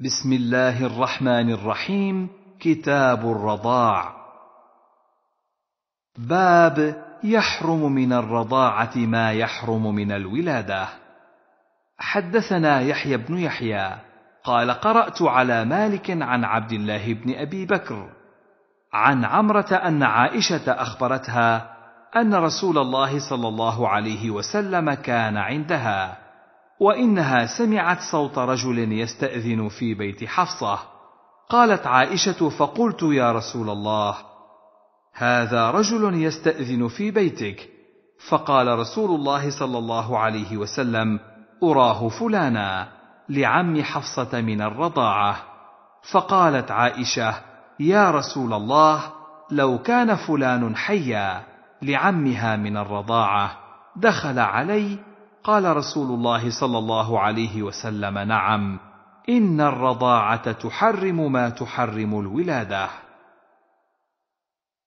بسم الله الرحمن الرحيم كتاب الرضاع باب يحرم من الرضاعه ما يحرم من الولاده حدثنا يحيى بن يحيى قال قرات على مالك عن عبد الله بن ابي بكر عن عمره ان عائشه اخبرتها ان رسول الله صلى الله عليه وسلم كان عندها وانها سمعت صوت رجل يستاذن في بيت حفصه قالت عائشه فقلت يا رسول الله هذا رجل يستاذن في بيتك فقال رسول الله صلى الله عليه وسلم اراه فلانا لعم حفصه من الرضاعه فقالت عائشه يا رسول الله لو كان فلان حيا لعمها من الرضاعه دخل علي قال رسول الله صلى الله عليه وسلم نعم ان الرضاعه تحرم ما تحرم الولاده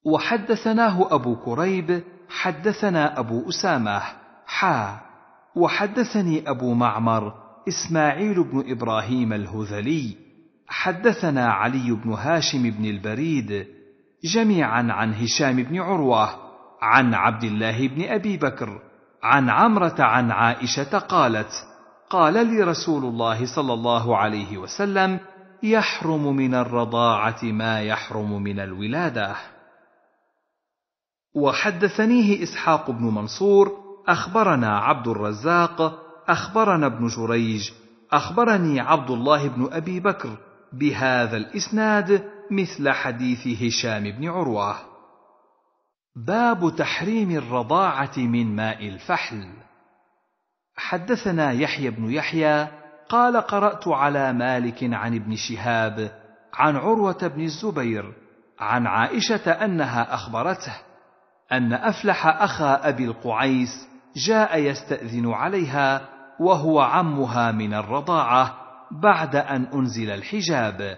وحدثناه ابو كريب حدثنا ابو اسامه حا وحدثني ابو معمر اسماعيل بن ابراهيم الهذلي حدثنا علي بن هاشم بن البريد جميعا عن هشام بن عروه عن عبد الله بن ابي بكر عن عمره عن عائشه قالت قال لي رسول الله صلى الله عليه وسلم يحرم من الرضاعه ما يحرم من الولاده وحدثنيه اسحاق بن منصور اخبرنا عبد الرزاق اخبرنا ابن جريج اخبرني عبد الله بن ابي بكر بهذا الاسناد مثل حديث هشام بن عروه باب تحريم الرضاعه من ماء الفحل حدثنا يحيى بن يحيى قال قرات على مالك عن ابن شهاب عن عروه بن الزبير عن عائشه انها اخبرته ان افلح اخا ابي القعيس جاء يستاذن عليها وهو عمها من الرضاعه بعد ان انزل الحجاب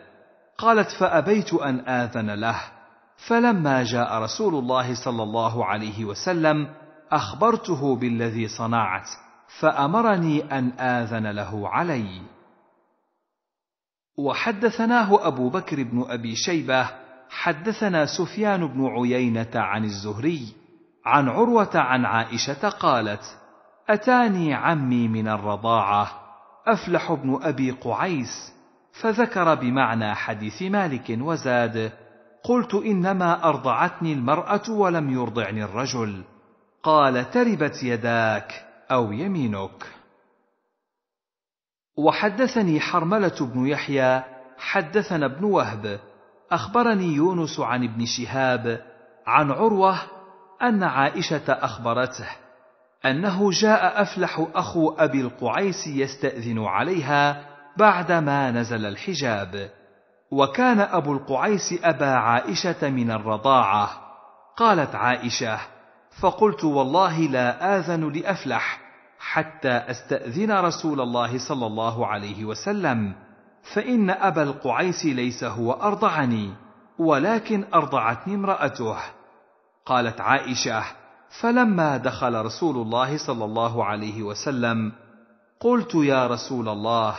قالت فابيت ان اذن له فلما جاء رسول الله صلى الله عليه وسلم اخبرته بالذي صنعت فامرني ان اذن له علي وحدثناه ابو بكر بن ابي شيبه حدثنا سفيان بن عيينه عن الزهري عن عروه عن عائشه قالت اتاني عمي من الرضاعه افلح بن ابي قعيس فذكر بمعنى حديث مالك وزاد قلت انما ارضعتني المراه ولم يرضعني الرجل قال تربت يداك او يمينك وحدثني حرمله بن يحيى حدثنا ابن وهب اخبرني يونس عن ابن شهاب عن عروه ان عائشه اخبرته انه جاء افلح اخو ابي القعيس يستاذن عليها بعدما نزل الحجاب وكان أبو القعيس أبا عائشة من الرضاعة قالت عائشة فقلت والله لا آذن لأفلح حتى أستأذن رسول الله صلى الله عليه وسلم فإن أبا القعيس ليس هو أرضعني ولكن أرضعتني امرأته قالت عائشة فلما دخل رسول الله صلى الله عليه وسلم قلت يا رسول الله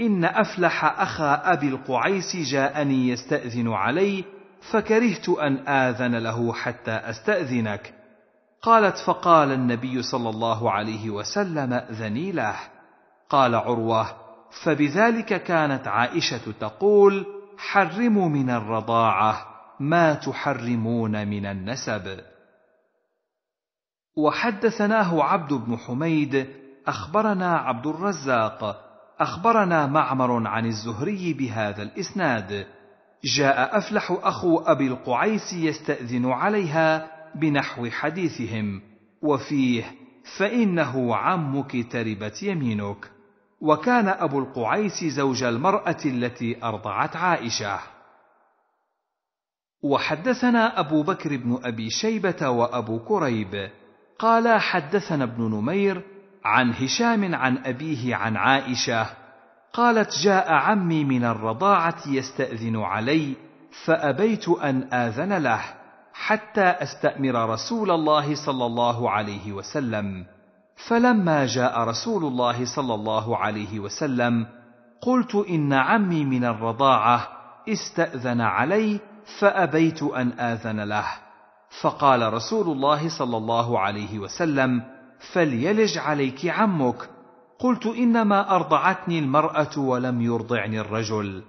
إن أفلح أخا أبي القعيس جاءني يستأذن علي فكرهت أن آذن له حتى أستأذنك قالت فقال النبي صلى الله عليه وسلم أذني له قال عروة فبذلك كانت عائشة تقول حرموا من الرضاعة ما تحرمون من النسب وحدثناه عبد بن حميد أخبرنا عبد الرزاق اخبرنا معمر عن الزهري بهذا الاسناد جاء افلح اخو ابي القعيس يستاذن عليها بنحو حديثهم وفيه فانه عمك تربت يمينك وكان ابو القعيس زوج المراه التي ارضعت عائشه وحدثنا ابو بكر بن ابي شيبه وابو كريب قال حدثنا ابن نمير عن هشام عن أبيه عن عائشة قالت جاء عمي من الرضاعة يستأذن علي فأبيت أن آذن له حتى أستأمر رسول الله صلى الله عليه وسلم فلما جاء رسول الله صلى الله عليه وسلم قلت إن عمي من الرضاعة استأذن علي فأبيت أن آذن له فقال رسول الله صلى الله عليه وسلم فليلج عليك عمك قلت انما ارضعتني المراه ولم يرضعني الرجل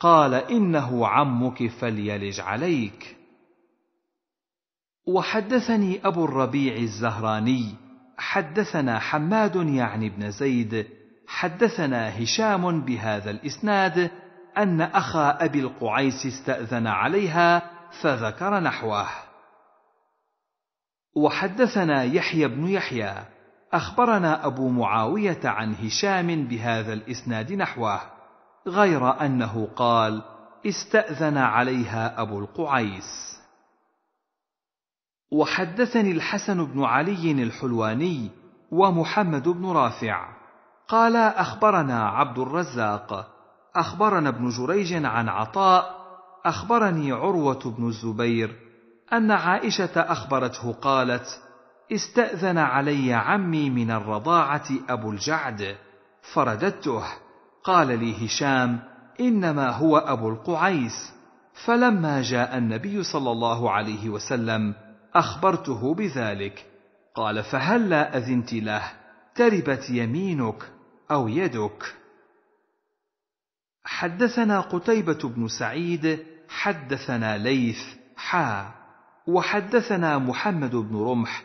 قال انه عمك فليلج عليك وحدثني ابو الربيع الزهراني حدثنا حماد يعني بن زيد حدثنا هشام بهذا الاسناد ان اخا ابي القعيس استاذن عليها فذكر نحوه وحدثنا يحيى بن يحيى اخبرنا ابو معاويه عن هشام بهذا الاسناد نحوه غير انه قال استاذن عليها ابو القعيس وحدثني الحسن بن علي الحلواني ومحمد بن رافع قالا اخبرنا عبد الرزاق اخبرنا ابن جريج عن عطاء اخبرني عروه بن الزبير ان عائشه اخبرته قالت استاذن علي عمي من الرضاعه ابو الجعد فرددته قال لي هشام انما هو ابو القعيس فلما جاء النبي صلى الله عليه وسلم اخبرته بذلك قال فهلا اذنت له تربت يمينك او يدك حدثنا قتيبه بن سعيد حدثنا ليث حا وحدثنا محمد بن رمح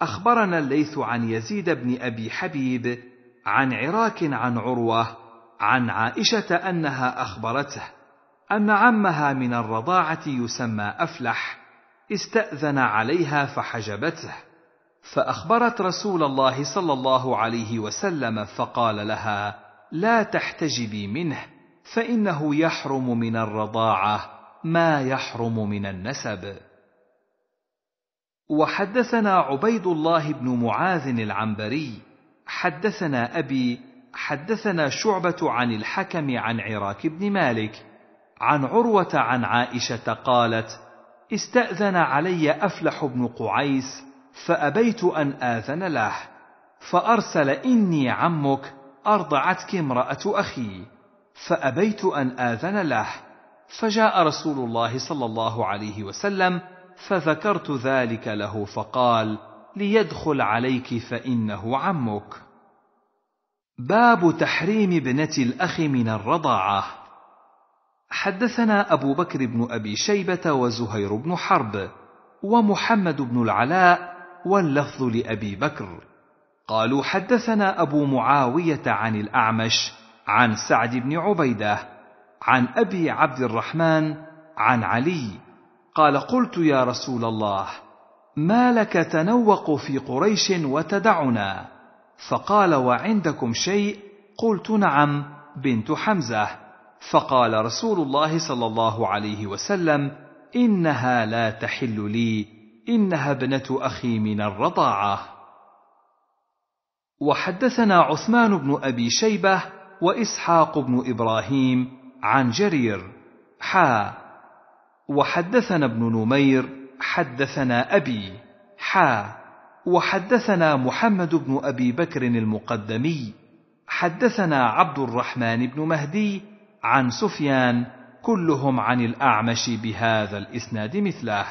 اخبرنا الليث عن يزيد بن ابي حبيب عن عراك عن عروه عن عائشه انها اخبرته ان عمها من الرضاعه يسمى افلح استاذن عليها فحجبته فاخبرت رسول الله صلى الله عليه وسلم فقال لها لا تحتجبي منه فانه يحرم من الرضاعه ما يحرم من النسب وحدثنا عبيد الله بن معاذ العنبري حدثنا ابي حدثنا شعبه عن الحكم عن عراك بن مالك عن عروه عن عائشه قالت استاذن علي افلح بن قعيس فابيت ان اذن له فارسل اني عمك ارضعتك امراه اخي فابيت ان اذن له فجاء رسول الله صلى الله عليه وسلم فذكرت ذلك له فقال ليدخل عليك فانه عمك باب تحريم ابنه الاخ من الرضاعه حدثنا ابو بكر بن ابي شيبه وزهير بن حرب ومحمد بن العلاء واللفظ لابي بكر قالوا حدثنا ابو معاويه عن الاعمش عن سعد بن عبيده عن ابي عبد الرحمن عن علي قال قلت يا رسول الله ما لك تنوق في قريش وتدعنا فقال وعندكم شيء قلت نعم بنت حمزه فقال رسول الله صلى الله عليه وسلم انها لا تحل لي انها ابنه اخي من الرضاعه وحدثنا عثمان بن ابي شيبه واسحاق بن ابراهيم عن جرير حا وحدثنا ابن نمير حدثنا أبي حا وحدثنا محمد بن أبي بكر المقدمي حدثنا عبد الرحمن بن مهدي عن سفيان كلهم عن الأعمش بهذا الإسناد مثله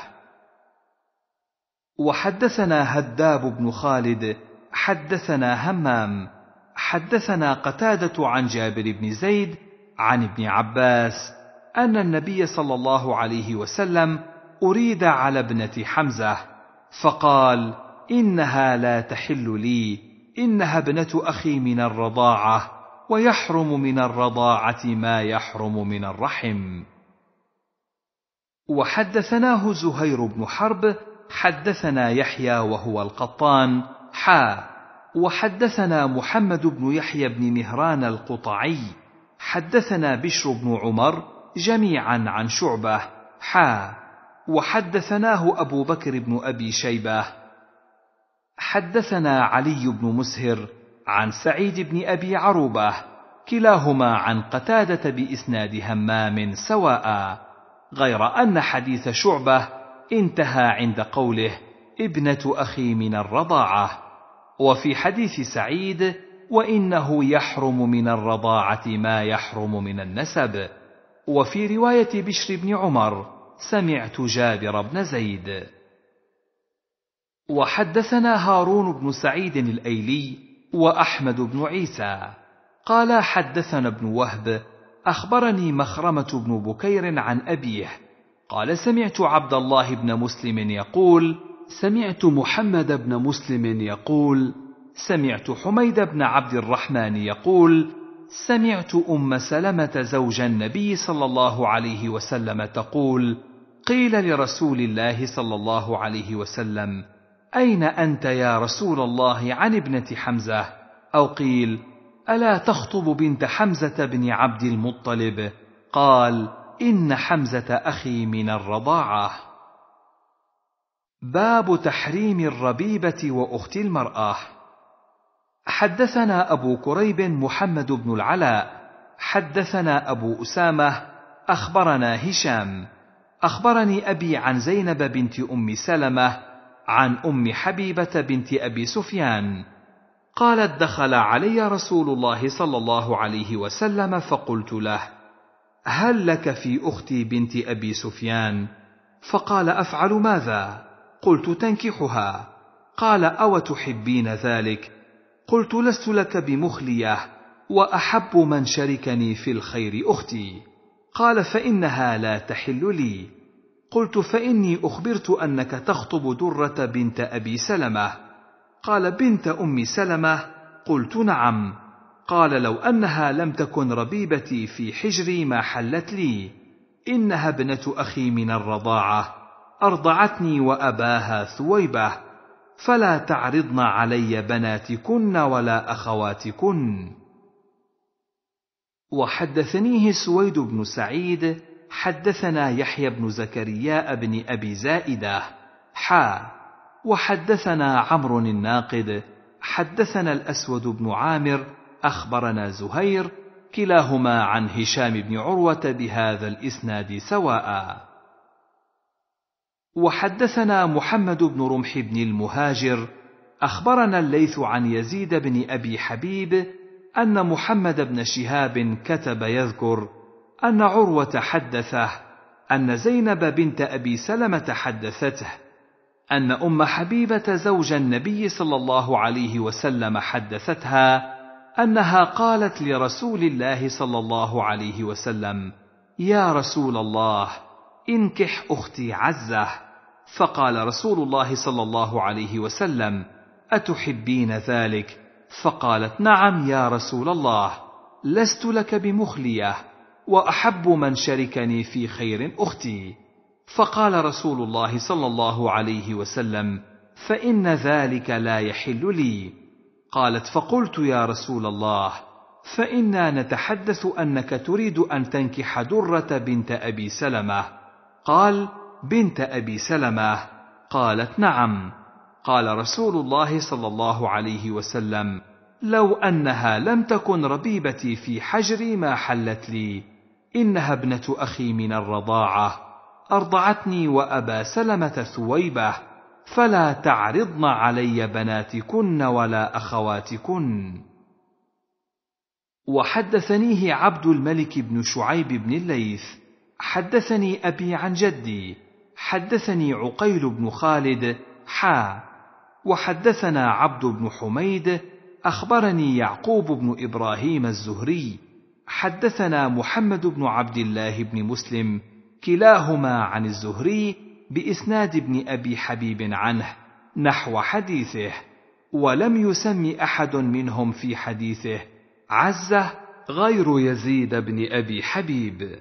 وحدثنا هداب بن خالد حدثنا همام حدثنا قتادة عن جابر بن زيد عن ابن عباس ان النبي صلى الله عليه وسلم اريد على ابنه حمزه فقال انها لا تحل لي انها ابنه اخي من الرضاعه ويحرم من الرضاعه ما يحرم من الرحم وحدثناه زهير بن حرب حدثنا يحيى وهو القطان حا وحدثنا محمد بن يحيى بن مهران القطعي حدثنا بشر بن عمر جميعا عن شعبة حا وحدثناه أبو بكر بن أبي شيبة حدثنا علي بن مسهر عن سعيد بن أبي عروبة كلاهما عن قتادة بإسناد همام سواء غير أن حديث شعبة انتهى عند قوله ابنة أخي من الرضاعة وفي حديث سعيد وإنه يحرم من الرضاعة ما يحرم من النسب وفي رواية بشر بن عمر سمعت جابر بن زيد وحدثنا هارون بن سعيد الأيلي وأحمد بن عيسى قال حدثنا ابن وهب أخبرني مخرمة بن بكير عن أبيه قال سمعت عبد الله بن مسلم يقول سمعت محمد بن مسلم يقول سمعت حميد بن عبد الرحمن يقول سمعت ام سلمه زوج النبي صلى الله عليه وسلم تقول قيل لرسول الله صلى الله عليه وسلم اين انت يا رسول الله عن ابنه حمزه او قيل الا تخطب بنت حمزه بن عبد المطلب قال ان حمزه اخي من الرضاعه باب تحريم الربيبه واخت المراه حدثنا أبو كريب محمد بن العلاء حدثنا أبو أسامة أخبرنا هشام أخبرني أبي عن زينب بنت أم سلمة عن أم حبيبة بنت أبي سفيان قالت دخل علي رسول الله صلى الله عليه وسلم فقلت له هل لك في أختي بنت أبي سفيان فقال أفعل ماذا قلت تنكحها قال أو تحبين ذلك قلت لست لك بمخليه واحب من شركني في الخير اختي قال فانها لا تحل لي قلت فاني اخبرت انك تخطب دره بنت ابي سلمه قال بنت ام سلمه قلت نعم قال لو انها لم تكن ربيبتي في حجري ما حلت لي انها ابنه اخي من الرضاعه ارضعتني واباها ثويبه فلا تعرضن علي بناتكن ولا اخواتكن وحدثنيه سويد بن سعيد حدثنا يحيى بن زكريا بن ابي زائده حا وحدثنا عمرو الناقد حدثنا الاسود بن عامر اخبرنا زهير كلاهما عن هشام بن عروه بهذا الاسناد سواء وحدثنا محمد بن رمح بن المهاجر اخبرنا الليث عن يزيد بن ابي حبيب ان محمد بن شهاب كتب يذكر ان عروه حدثه ان زينب بنت ابي سلمه حدثته ان ام حبيبه زوج النبي صلى الله عليه وسلم حدثتها انها قالت لرسول الله صلى الله عليه وسلم يا رسول الله انكح اختي عزه فقال رسول الله صلى الله عليه وسلم اتحبين ذلك فقالت نعم يا رسول الله لست لك بمخليه واحب من شركني في خير اختي فقال رسول الله صلى الله عليه وسلم فان ذلك لا يحل لي قالت فقلت يا رسول الله فانا نتحدث انك تريد ان تنكح دره بنت ابي سلمه قال بنت ابي سلمه قالت نعم قال رسول الله صلى الله عليه وسلم لو انها لم تكن ربيبتي في حجري ما حلت لي انها ابنه اخي من الرضاعه ارضعتني وابا سلمه ثويبه فلا تعرضن علي بناتكن ولا اخواتكن وحدثنيه عبد الملك بن شعيب بن الليث حدثني ابي عن جدي حدثني عقيل بن خالد حا وحدثنا عبد بن حميد اخبرني يعقوب بن ابراهيم الزهري حدثنا محمد بن عبد الله بن مسلم كلاهما عن الزهري باسناد ابن ابي حبيب عنه نحو حديثه ولم يسم احد منهم في حديثه عزه غير يزيد بن ابي حبيب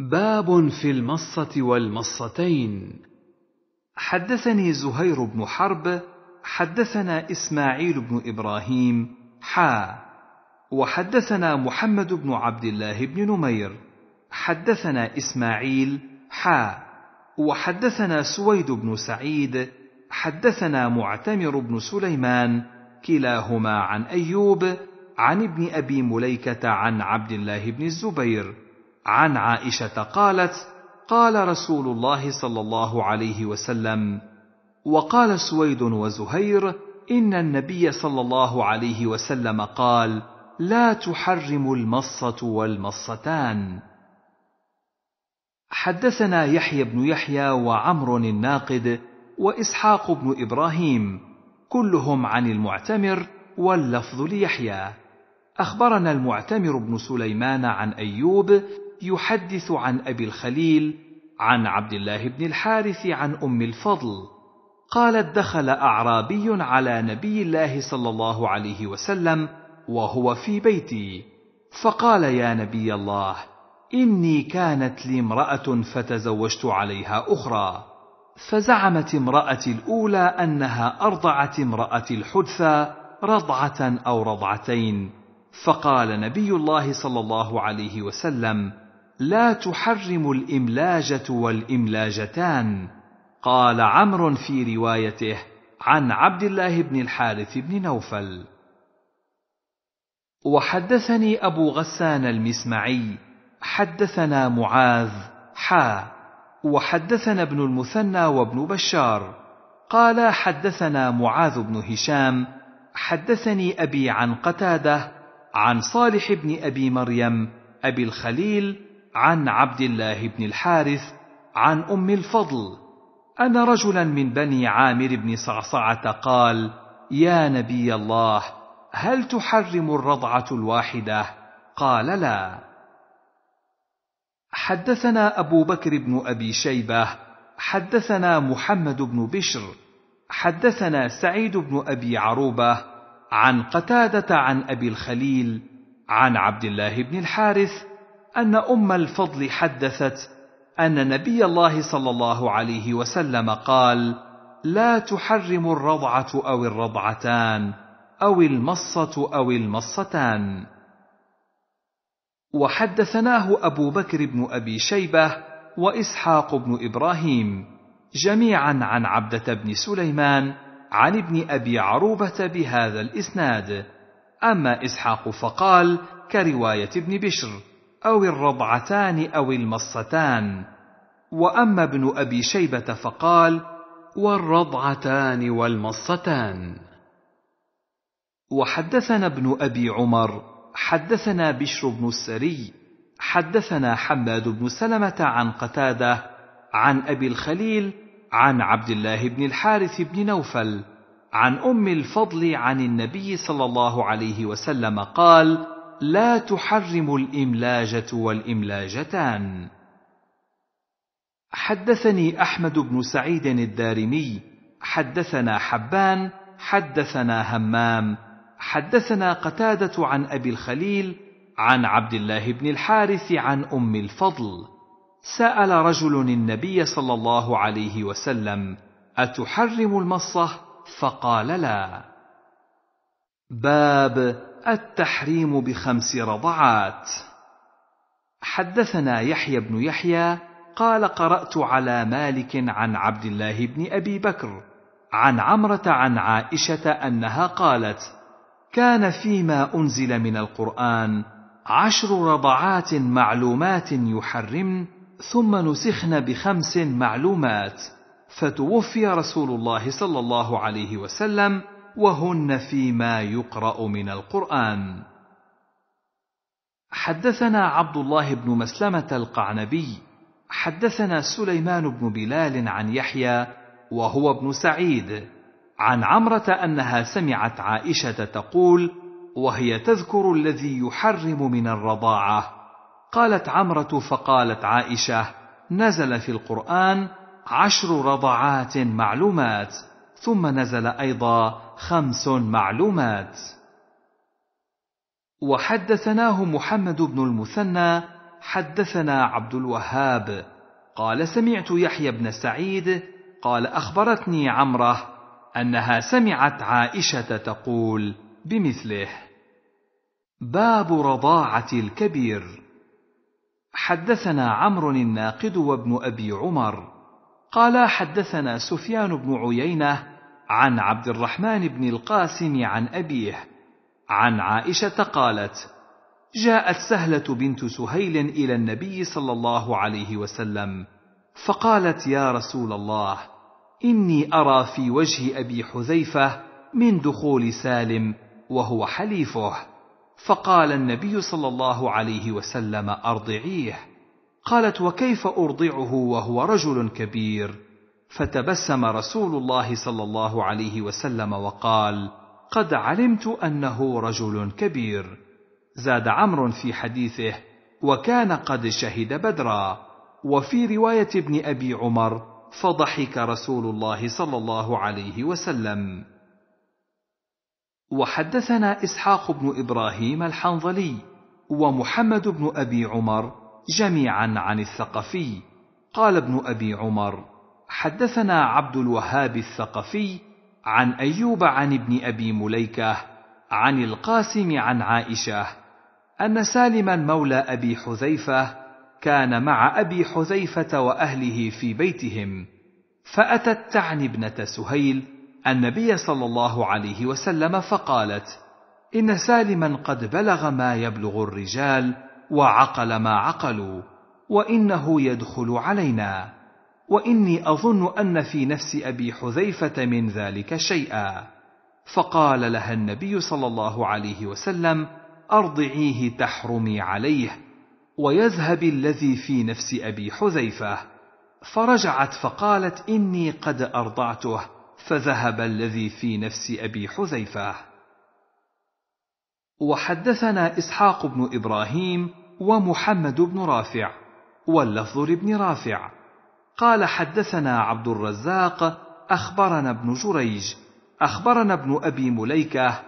باب في المصة والمصتين حدثني زهير بن حرب حدثنا إسماعيل بن إبراهيم حا وحدثنا محمد بن عبد الله بن نمير حدثنا إسماعيل حا وحدثنا سويد بن سعيد حدثنا معتمر بن سليمان كلاهما عن أيوب عن ابن أبي مليكة عن عبد الله بن الزبير عن عائشه قالت قال رسول الله صلى الله عليه وسلم وقال سويد وزهير ان النبي صلى الله عليه وسلم قال لا تحرم المصه والمصتان حدثنا يحيى بن يحيى وعمر الناقد واسحاق بن ابراهيم كلهم عن المعتمر واللفظ ليحيى اخبرنا المعتمر بن سليمان عن ايوب يحدث عن أبي الخليل عن عبد الله بن الحارث عن أم الفضل قالت دخل أعرابي على نبي الله صلى الله عليه وسلم وهو في بيتي فقال يا نبي الله إني كانت لي امرأة فتزوجت عليها أخرى فزعمت امرأتي الأولى أنها أرضعت امرأتي الحدثى رضعة أو رضعتين فقال نبي الله صلى الله عليه وسلم لا تحرم الاملاجه والاملاجتان قال عمرو في روايته عن عبد الله بن الحارث بن نوفل وحدثني ابو غسان المسمعي حدثنا معاذ حا وحدثنا ابن المثنى وابن بشار قال حدثنا معاذ بن هشام حدثني ابي عن قتاده عن صالح بن ابي مريم ابي الخليل عن عبد الله بن الحارث عن ام الفضل ان رجلا من بني عامر بن صعصعه قال يا نبي الله هل تحرم الرضعه الواحده قال لا حدثنا ابو بكر بن ابي شيبه حدثنا محمد بن بشر حدثنا سعيد بن ابي عروبه عن قتاده عن ابي الخليل عن عبد الله بن الحارث ان ام الفضل حدثت ان نبي الله صلى الله عليه وسلم قال لا تحرم الرضعه او الرضعتان او المصه او المصتان وحدثناه ابو بكر بن ابي شيبه واسحاق بن ابراهيم جميعا عن عبده بن سليمان عن ابن ابي عروبه بهذا الاسناد اما اسحاق فقال كروايه ابن بشر أو الرضعتان أو المصتان وأما ابن أبي شيبة فقال والرضعتان والمصتان وحدثنا ابن أبي عمر حدثنا بشر بن السري حدثنا حماد بن سلمة عن قتادة عن أبي الخليل عن عبد الله بن الحارث بن نوفل عن أم الفضل عن النبي صلى الله عليه وسلم قال: لا تحرم الاملاجه والاملاجتان حدثني احمد بن سعيد الدارمي حدثنا حبان حدثنا همام حدثنا قتاده عن ابي الخليل عن عبد الله بن الحارث عن ام الفضل سال رجل النبي صلى الله عليه وسلم اتحرم المصه فقال لا باب التحريم بخمس رضعات حدثنا يحيى بن يحيى قال قرات على مالك عن عبد الله بن ابي بكر عن عمره عن عائشه انها قالت كان فيما انزل من القران عشر رضعات معلومات يحرمن ثم نسخن بخمس معلومات فتوفي رسول الله صلى الله عليه وسلم وهن فيما يقرا من القران حدثنا عبد الله بن مسلمه القعنبي حدثنا سليمان بن بلال عن يحيى وهو ابن سعيد عن عمره انها سمعت عائشه تقول وهي تذكر الذي يحرم من الرضاعه قالت عمره فقالت عائشه نزل في القران عشر رضعات معلومات ثم نزل ايضا خمس معلومات وحدثناه محمد بن المثنى حدثنا عبد الوهاب قال سمعت يحيى بن سعيد قال اخبرتني عمره انها سمعت عائشه تقول بمثله باب رضاعه الكبير حدثنا عمرو الناقد وابن ابي عمر قال حدثنا سفيان بن عيينه عن عبد الرحمن بن القاسم عن أبيه عن عائشة قالت: جاءت سهلة بنت سهيل إلى النبي صلى الله عليه وسلم، فقالت يا رسول الله إني أرى في وجه أبي حذيفة من دخول سالم وهو حليفه، فقال النبي صلى الله عليه وسلم أرضعيه، قالت وكيف أرضعه وهو رجل كبير؟ فتبسم رسول الله صلى الله عليه وسلم وقال قد علمت انه رجل كبير زاد عمرو في حديثه وكان قد شهد بدرا وفي روايه ابن ابي عمر فضحك رسول الله صلى الله عليه وسلم وحدثنا اسحاق بن ابراهيم الحنظلي ومحمد بن ابي عمر جميعا عن الثقفي قال ابن ابي عمر حدثنا عبد الوهاب الثقفي عن ايوب عن ابن ابي مليكه عن القاسم عن عائشه ان سالما مولى ابي حذيفه كان مع ابي حذيفه واهله في بيتهم فاتت تعني ابنه سهيل النبي صلى الله عليه وسلم فقالت ان سالما قد بلغ ما يبلغ الرجال وعقل ما عقلوا وانه يدخل علينا واني اظن ان في نفس ابي حذيفه من ذلك شيئا فقال لها النبي صلى الله عليه وسلم ارضعيه تحرمي عليه ويذهب الذي في نفس ابي حذيفه فرجعت فقالت اني قد ارضعته فذهب الذي في نفس ابي حذيفه وحدثنا اسحاق بن ابراهيم ومحمد بن رافع واللفظ لابن رافع قال حدثنا عبد الرزاق اخبرنا ابن جريج اخبرنا ابن ابي مليكه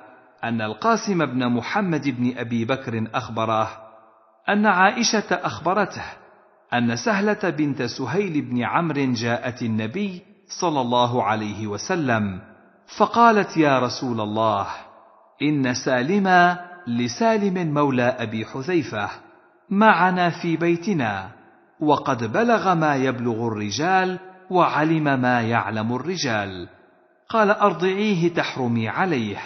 ان القاسم بن محمد بن ابي بكر اخبره ان عائشه اخبرته ان سهله بنت سهيل بن عمرو جاءت النبي صلى الله عليه وسلم فقالت يا رسول الله ان سالما لسالم مولى ابي حذيفه معنا في بيتنا وقد بلغ ما يبلغ الرجال وعلم ما يعلم الرجال قال ارضعيه تحرمي عليه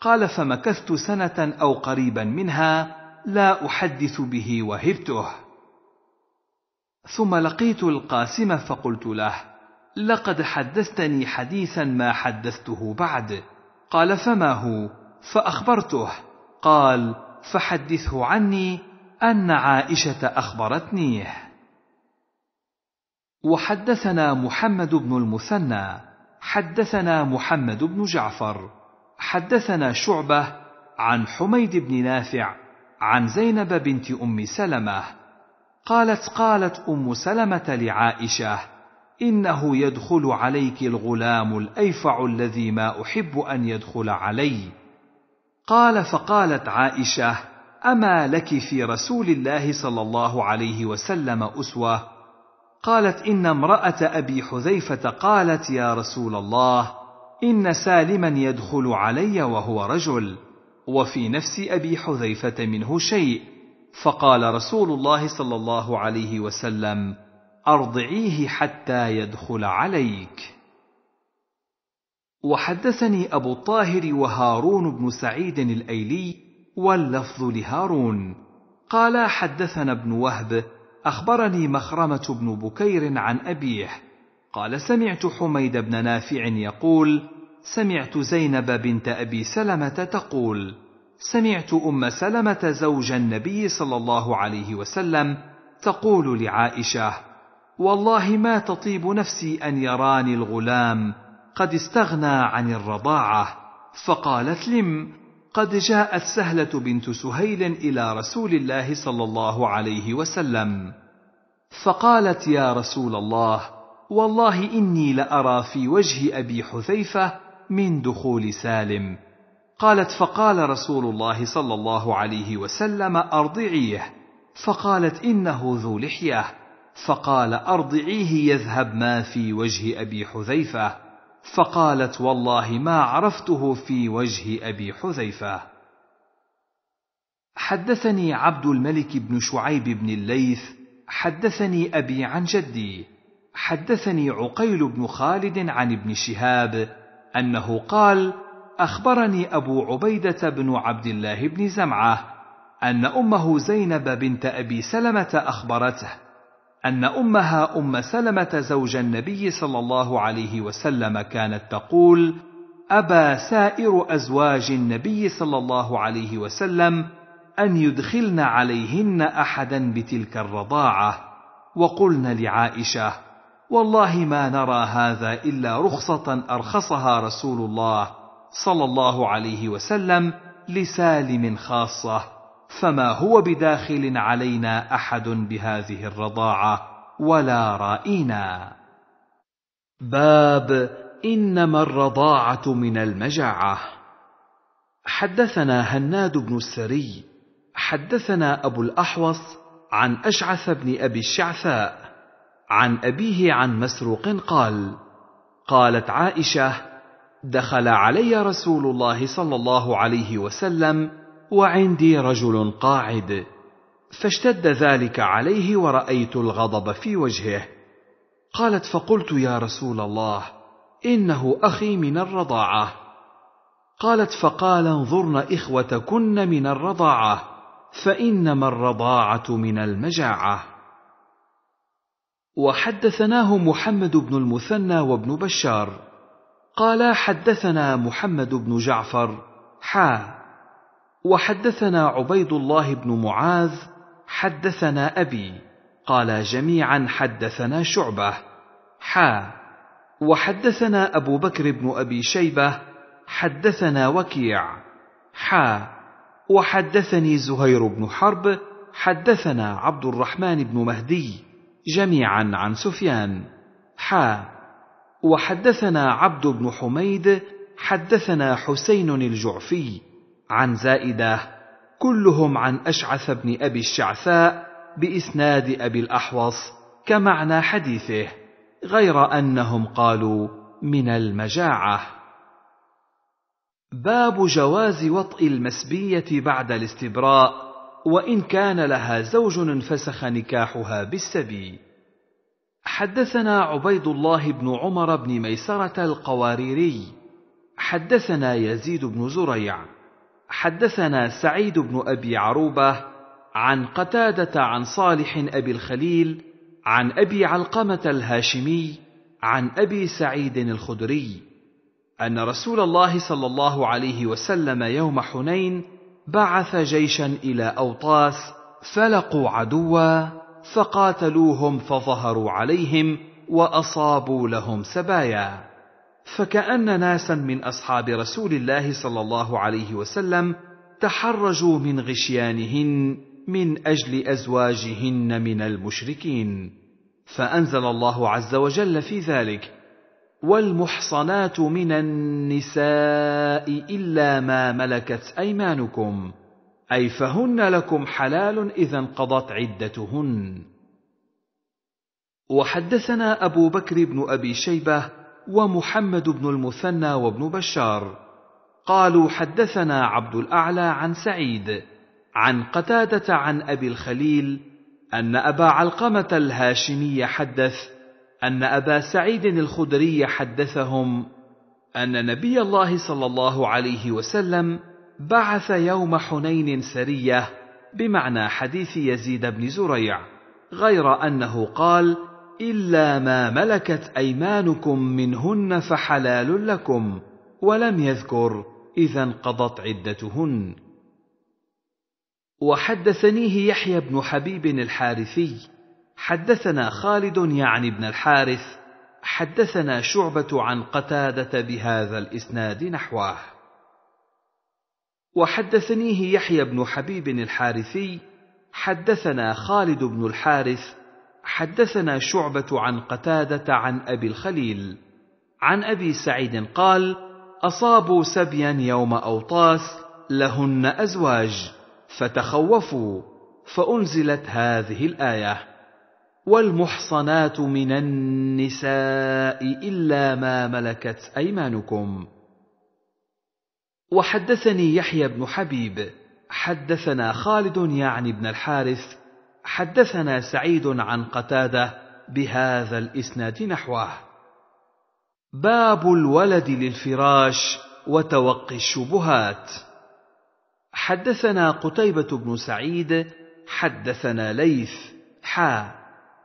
قال فمكثت سنه او قريبا منها لا احدث به وهبته ثم لقيت القاسم فقلت له لقد حدثتني حديثا ما حدثته بعد قال فما هو فاخبرته قال فحدثه عني ان عائشه اخبرتنيه وحدثنا محمد بن المثنى حدثنا محمد بن جعفر حدثنا شعبه عن حميد بن نافع عن زينب بنت ام سلمه قالت قالت ام سلمه لعائشه انه يدخل عليك الغلام الايفع الذي ما احب ان يدخل علي قال فقالت عائشه اما لك في رسول الله صلى الله عليه وسلم اسوه قالت ان امراه ابي حذيفه قالت يا رسول الله ان سالما يدخل علي وهو رجل وفي نفس ابي حذيفه منه شيء فقال رسول الله صلى الله عليه وسلم ارضعيه حتى يدخل عليك وحدثني ابو الطاهر وهارون بن سعيد الايلي واللفظ لهارون قالا حدثنا ابن وهب اخبرني مخرمه بن بكير عن ابيه قال سمعت حميد بن نافع يقول سمعت زينب بنت ابي سلمه تقول سمعت ام سلمه زوج النبي صلى الله عليه وسلم تقول لعائشه والله ما تطيب نفسي ان يراني الغلام قد استغنى عن الرضاعه فقالت لم قد جاءت سهلة بنت سهيل إلى رسول الله صلى الله عليه وسلم، فقالت يا رسول الله، والله إني لأرى في وجه أبي حذيفة من دخول سالم. قالت فقال رسول الله صلى الله عليه وسلم أرضعيه، فقالت إنه ذو لحية، فقال أرضعيه يذهب ما في وجه أبي حذيفة. فقالت والله ما عرفته في وجه ابي حذيفه حدثني عبد الملك بن شعيب بن الليث حدثني ابي عن جدي حدثني عقيل بن خالد عن ابن شهاب انه قال اخبرني ابو عبيده بن عبد الله بن زمعه ان امه زينب بنت ابي سلمه اخبرته أن أمها أم سلمة زوج النبي صلى الله عليه وسلم كانت تقول: أبى سائر أزواج النبي صلى الله عليه وسلم أن يدخلن عليهن أحدا بتلك الرضاعة، وقلن لعائشة: والله ما نرى هذا إلا رخصة أرخصها رسول الله صلى الله عليه وسلم لسالم خاصة، فما هو بداخل علينا احد بهذه الرضاعه ولا رائنا باب انما الرضاعه من المجاعه حدثنا هناد بن السري حدثنا ابو الاحوص عن اشعث بن ابي الشعثاء عن ابيه عن مسروق قال قالت عائشه دخل علي رسول الله صلى الله عليه وسلم وعندي رجل قاعد فاشتد ذلك عليه ورايت الغضب في وجهه قالت فقلت يا رسول الله انه اخي من الرضاعه قالت فقال انظرن اخوتكن من الرضاعه فانما الرضاعه من المجاعه وحدثناه محمد بن المثنى وابن بشار قالا حدثنا محمد بن جعفر حا وحدثنا عبيد الله بن معاذ حدثنا ابي قال جميعا حدثنا شعبه حا وحدثنا ابو بكر بن ابي شيبه حدثنا وكيع حا وحدثني زهير بن حرب حدثنا عبد الرحمن بن مهدي جميعا عن سفيان حا وحدثنا عبد بن حميد حدثنا حسين الجعفي عن زائده كلهم عن اشعث بن ابي الشعثاء باسناد ابي الاحوص كمعنى حديثه غير انهم قالوا من المجاعه باب جواز وطء المسبيه بعد الاستبراء وان كان لها زوج انفسخ نكاحها بالسبي حدثنا عبيد الله بن عمر بن ميسره القواريري حدثنا يزيد بن زريع حدثنا سعيد بن ابي عروبه عن قتاده عن صالح ابي الخليل عن ابي علقمه الهاشمي عن ابي سعيد الخدري ان رسول الله صلى الله عليه وسلم يوم حنين بعث جيشا الى اوطاس فلقوا عدوا فقاتلوهم فظهروا عليهم واصابوا لهم سبايا فكأن ناسا من أصحاب رسول الله صلى الله عليه وسلم تحرجوا من غشيانهن من أجل أزواجهن من المشركين فأنزل الله عز وجل في ذلك والمحصنات من النساء إلا ما ملكت أيمانكم أي فهن لكم حلال إذا انقضت عدتهن وحدثنا أبو بكر بن أبي شيبة ومحمد بن المثنى وابن بشار قالوا حدثنا عبد الاعلى عن سعيد عن قتاده عن ابي الخليل ان ابا علقمه الهاشمي حدث ان ابا سعيد الخدري حدثهم ان نبي الله صلى الله عليه وسلم بعث يوم حنين سريه بمعنى حديث يزيد بن زريع غير انه قال الا ما ملكت ايمانكم منهن فحلال لكم ولم يذكر اذا انقضت عدتهن وحدثنيه يحيى بن حبيب الحارثي حدثنا خالد يعني بن الحارث حدثنا شعبه عن قتاده بهذا الاسناد نحوه وحدثنيه يحيى بن حبيب الحارثي حدثنا خالد بن الحارث حدثنا شعبة عن قتادة عن أبي الخليل عن أبي سعيد قال: أصابوا سبيا يوم أوطاس لهن أزواج فتخوفوا فأنزلت هذه الآية: والمحصنات من النساء إلا ما ملكت أيمانكم. وحدثني يحيى بن حبيب حدثنا خالد يعني بن الحارث حدثنا سعيد عن قتاده بهذا الاسناد نحوه باب الولد للفراش وتوقي الشبهات حدثنا قتيبه بن سعيد حدثنا ليث حا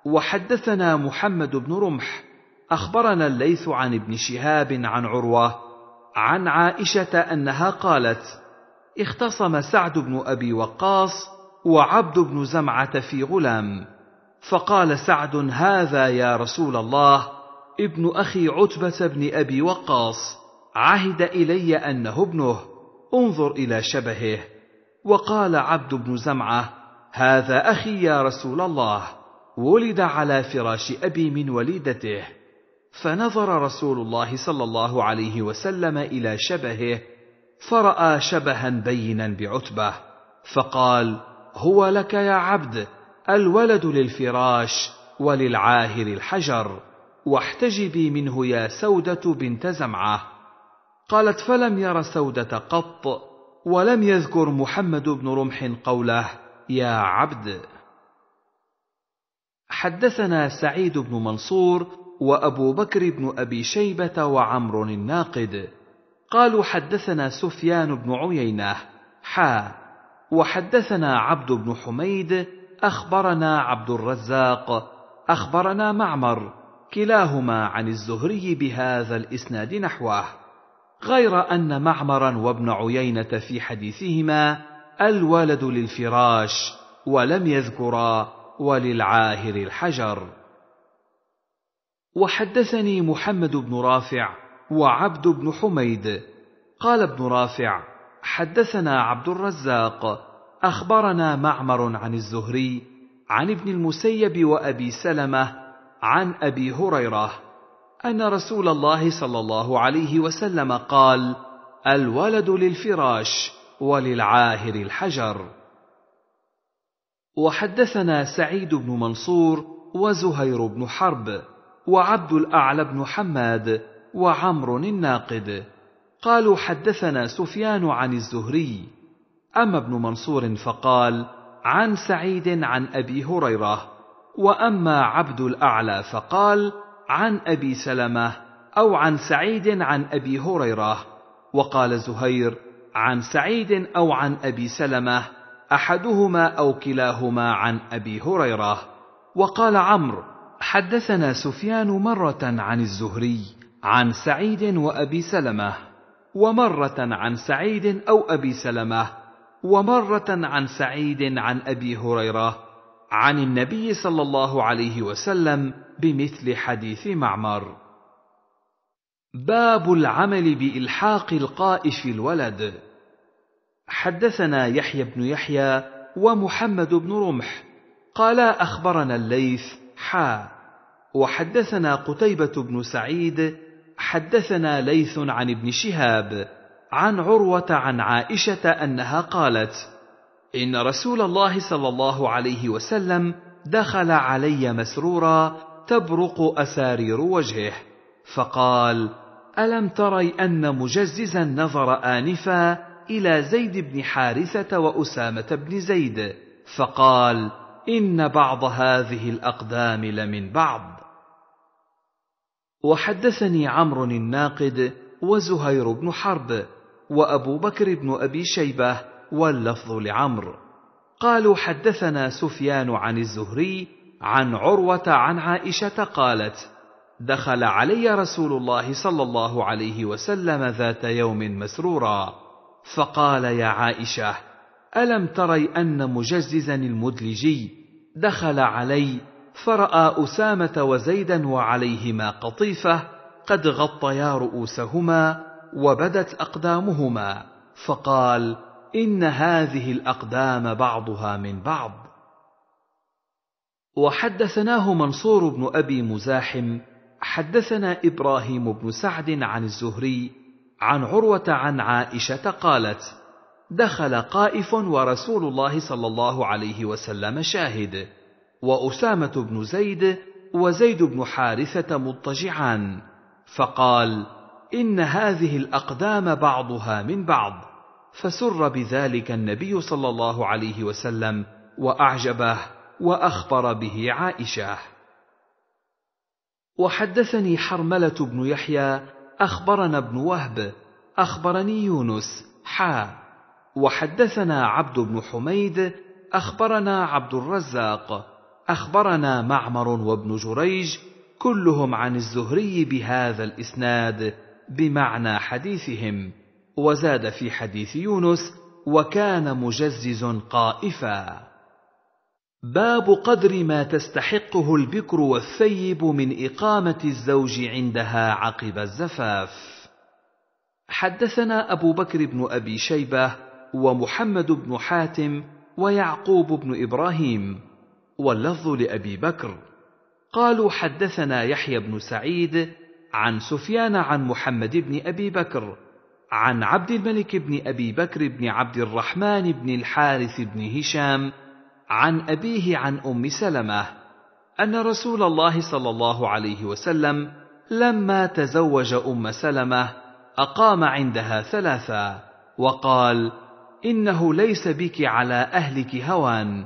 وحدثنا محمد بن رمح اخبرنا الليث عن ابن شهاب عن عروه عن عائشه انها قالت اختصم سعد بن ابي وقاص وعبد بن زمعه في غلام فقال سعد هذا يا رسول الله ابن اخي عتبه بن ابي وقاص عهد الي انه ابنه انظر الى شبهه وقال عبد بن زمعه هذا اخي يا رسول الله ولد على فراش ابي من وليدته فنظر رسول الله صلى الله عليه وسلم الى شبهه فراى شبها بينا بعتبه فقال هو لك يا عبد الولد للفراش وللعاهر الحجر واحتجبي منه يا سودة بنت زمعة قالت فلم ير سودة قط ولم يذكر محمد بن رمح قوله يا عبد حدثنا سعيد بن منصور وابو بكر بن ابي شيبه وعمر الناقد قالوا حدثنا سفيان بن عيينه حا وحدثنا عبد بن حميد اخبرنا عبد الرزاق اخبرنا معمر كلاهما عن الزهري بهذا الاسناد نحوه غير ان معمرا وابن عيينه في حديثهما الولد للفراش ولم يذكرا وللعاهر الحجر وحدثني محمد بن رافع وعبد بن حميد قال ابن رافع حدثنا عبد الرزاق اخبرنا معمر عن الزهري عن ابن المسيب وابي سلمه عن ابي هريره ان رسول الله صلى الله عليه وسلم قال الولد للفراش وللعاهر الحجر وحدثنا سعيد بن منصور وزهير بن حرب وعبد الاعلى بن حماد وعمر الناقد قالوا حدثنا سفيان عن الزهري اما ابن منصور فقال عن سعيد عن ابي هريره واما عبد الاعلى فقال عن ابي سلمه او عن سعيد عن ابي هريره وقال زهير عن سعيد او عن ابي سلمه احدهما او كلاهما عن ابي هريره وقال عمرو حدثنا سفيان مره عن الزهري عن سعيد وابي سلمه ومره عن سعيد او ابي سلمه ومره عن سعيد عن ابي هريره عن النبي صلى الله عليه وسلم بمثل حديث معمر باب العمل بالحاق القائش الولد حدثنا يحيى بن يحيى ومحمد بن رمح قالا اخبرنا الليث حا وحدثنا قتيبه بن سعيد حدثنا ليث عن ابن شهاب عن عروه عن عائشه انها قالت ان رسول الله صلى الله عليه وسلم دخل علي مسرورا تبرق اسارير وجهه فقال الم تري ان مجززا نظر انفا الى زيد بن حارثه واسامه بن زيد فقال ان بعض هذه الاقدام لمن بعض وحدثني عمرو الناقد وزهير بن حرب وابو بكر بن ابي شيبه واللفظ لعمرو قالوا حدثنا سفيان عن الزهري عن عروه عن عائشه قالت دخل علي رسول الله صلى الله عليه وسلم ذات يوم مسرورا فقال يا عائشه الم تري ان مجززا المدلجي دخل علي فراى اسامه وزيدا وعليهما قطيفه قد غطيا رؤوسهما وبدت اقدامهما فقال ان هذه الاقدام بعضها من بعض وحدثناه منصور بن ابي مزاحم حدثنا ابراهيم بن سعد عن الزهري عن عروه عن عائشه قالت دخل قائف ورسول الله صلى الله عليه وسلم شاهد وأسامة بن زيد وزيد بن حارثة مضطجعان فقال إن هذه الأقدام بعضها من بعض فسر بذلك النبي صلى الله عليه وسلم وأعجبه وأخبر به عائشة وحدثني حرملة بن يحيى أخبرنا ابن وهب أخبرني يونس حا وحدثنا عبد بن حميد أخبرنا عبد الرزاق اخبرنا معمر وابن جريج كلهم عن الزهري بهذا الاسناد بمعنى حديثهم وزاد في حديث يونس وكان مجزز قائفا باب قدر ما تستحقه البكر والثيب من اقامه الزوج عندها عقب الزفاف حدثنا ابو بكر بن ابي شيبه ومحمد بن حاتم ويعقوب بن ابراهيم واللفظ لأبي بكر قالوا حدثنا يحيى بن سعيد عن سفيان عن محمد بن أبي بكر عن عبد الملك بن أبي بكر بن عبد الرحمن بن الحارث بن هشام عن أبيه عن أم سلمة أن رسول الله صلى الله عليه وسلم لما تزوج أم سلمة أقام عندها ثلاثة وقال: إنه ليس بك على أهلك هوان